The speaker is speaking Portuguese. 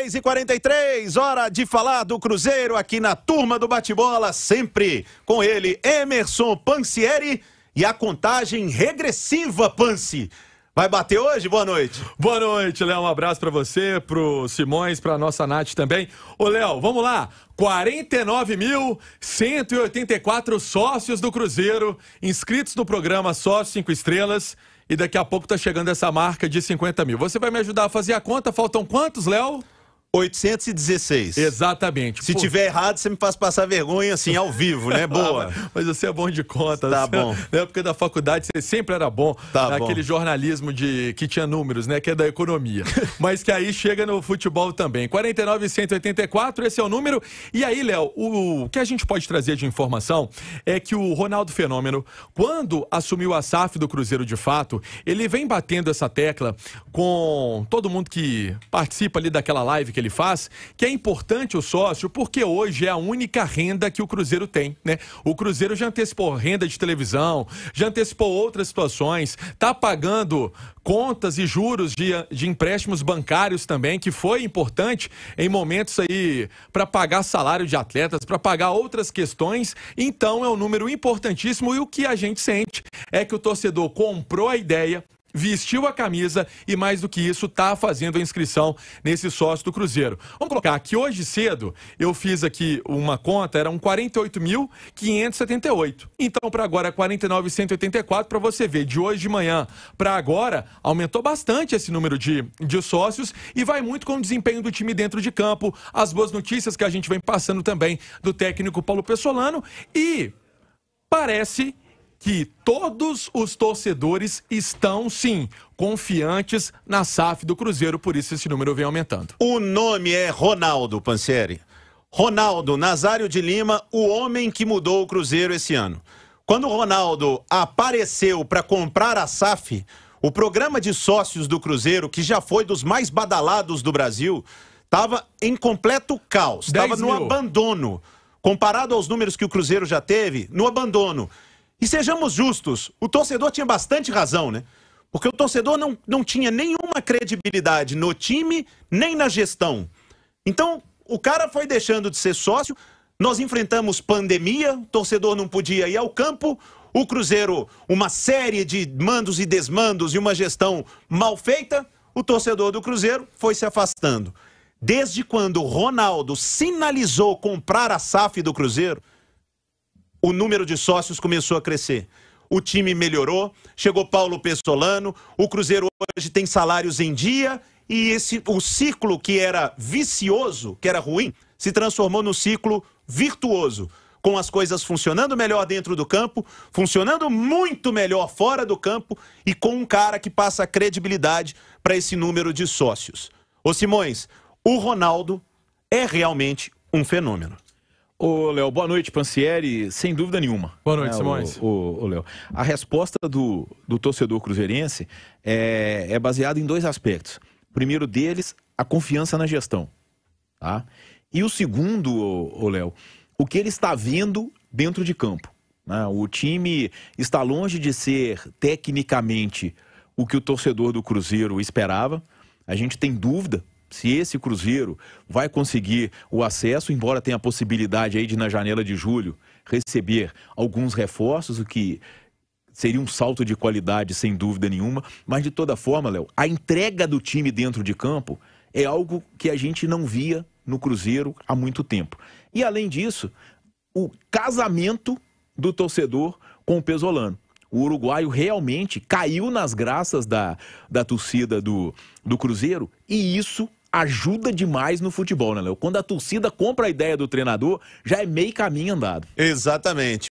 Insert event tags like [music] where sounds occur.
6 e 43 hora de falar do Cruzeiro aqui na turma do bate-bola, sempre com ele, Emerson Pancieri e a contagem regressiva, Panci. Vai bater hoje? Boa noite. Boa noite, Léo. Um abraço para você, pro Simões, pra nossa Nath também. Ô, Léo, vamos lá. 49.184 sócios do Cruzeiro, inscritos no programa Sócio 5 Estrelas e daqui a pouco tá chegando essa marca de 50 mil. Você vai me ajudar a fazer a conta? Faltam quantos, Léo? 816. Exatamente. Se Pô. tiver errado, você me faz passar vergonha assim ao vivo, né? [laughs] Ah, Boa. mas você é bom de conta. Tá bom. [laughs] Na época da faculdade você sempre era bom tá naquele bom. jornalismo de que tinha números, né, que é da economia. [laughs] mas que aí chega no futebol também. 49,184, esse é o número. E aí, Léo, o que a gente pode trazer de informação é que o Ronaldo Fenômeno, quando assumiu a SAF do Cruzeiro de fato, ele vem batendo essa tecla com todo mundo que participa ali daquela live que ele faz, que é importante o sócio, porque hoje é a única renda que o Cruzeiro tem, né? O Cruzeiro já antecipou renda de televisão, já antecipou outras situações, tá pagando contas e juros de, de empréstimos bancários também, que foi importante em momentos aí para pagar salário de atletas, para pagar outras questões. Então é um número importantíssimo e o que a gente sente é que o torcedor comprou a ideia, vestiu a camisa e, mais do que isso, está fazendo a inscrição nesse sócio do Cruzeiro. Vamos colocar aqui hoje cedo eu fiz aqui uma conta, eram 48.578. Então, para agora, 49.184, para você ver, de hoje de manhã para agora, aumentou bastante esse número de, de sócios e vai muito com o desempenho do time dentro de campo, as boas notícias que a gente vem passando também do técnico Paulo Pessolano e parece que todos os torcedores estão, sim, confiantes na SAF do Cruzeiro, por isso esse número vem aumentando. O nome é Ronaldo Panseri. Ronaldo Nazário de Lima, o homem que mudou o Cruzeiro esse ano. Quando o Ronaldo apareceu para comprar a SAF, o programa de sócios do Cruzeiro, que já foi dos mais badalados do Brasil, estava em completo caos, estava no abandono. Comparado aos números que o Cruzeiro já teve, no abandono. E sejamos justos, o torcedor tinha bastante razão, né? Porque o torcedor não, não tinha nenhuma credibilidade no time, nem na gestão. Então, o cara foi deixando de ser sócio, nós enfrentamos pandemia, o torcedor não podia ir ao campo, o Cruzeiro, uma série de mandos e desmandos e uma gestão mal feita, o torcedor do Cruzeiro foi se afastando. Desde quando Ronaldo sinalizou comprar a SAF do Cruzeiro, o número de sócios começou a crescer. O time melhorou, chegou Paulo Pessolano, o Cruzeiro hoje tem salários em dia e esse o ciclo que era vicioso, que era ruim, se transformou no ciclo virtuoso, com as coisas funcionando melhor dentro do campo, funcionando muito melhor fora do campo e com um cara que passa credibilidade para esse número de sócios. Ô Simões, o Ronaldo é realmente um fenômeno. Ô, Léo, boa noite, Pancieri, sem dúvida nenhuma. Boa noite, é, Simões. Ô, Léo, a resposta do, do torcedor cruzeirense é, é baseada em dois aspectos. O primeiro deles, a confiança na gestão. Tá? E o segundo, ô, Léo, o que ele está vendo dentro de campo. Né? O time está longe de ser tecnicamente o que o torcedor do Cruzeiro esperava. A gente tem dúvida se esse Cruzeiro vai conseguir o acesso, embora tenha a possibilidade aí de, na janela de julho, receber alguns reforços, o que seria um salto de qualidade, sem dúvida nenhuma. Mas, de toda forma, Léo, a entrega do time dentro de campo é algo que a gente não via no Cruzeiro há muito tempo. E, além disso, o casamento do torcedor com o Pesolano. O uruguaio realmente caiu nas graças da, da torcida do, do Cruzeiro e isso ajuda demais no futebol, né, Léo? Quando a torcida compra a ideia do treinador, já é meio caminho andado. Exatamente.